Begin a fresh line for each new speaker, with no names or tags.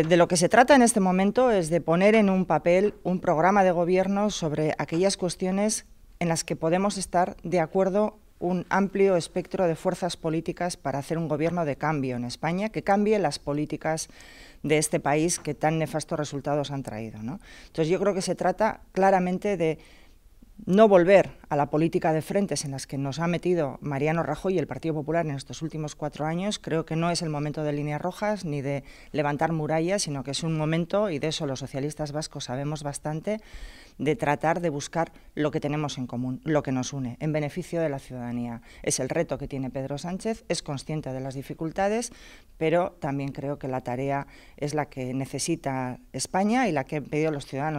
Eh, de lo que se trata en este momento es de poner en un papel un programa de gobierno sobre aquellas cuestiones en las que podemos estar de acuerdo un amplio espectro de fuerzas políticas para hacer un gobierno de cambio en España, que cambie las políticas de este país que tan nefastos resultados han traído. Entonces yo creo que se trata claramente de no volver a la política de frentes en las que nos ha metido Mariano Rajoy y el Partido Popular en estos últimos cuatro años, creo que no es el momento de líneas rojas ni de levantar murallas, sino que es un momento, y de eso los socialistas vascos sabemos bastante, de tratar de buscar lo que tenemos en común, lo que nos une, en beneficio de la ciudadanía. Es el reto que tiene Pedro Sánchez, es consciente de las dificultades, pero también creo que la tarea es la que necesita España y la que han pedido los ciudadanos.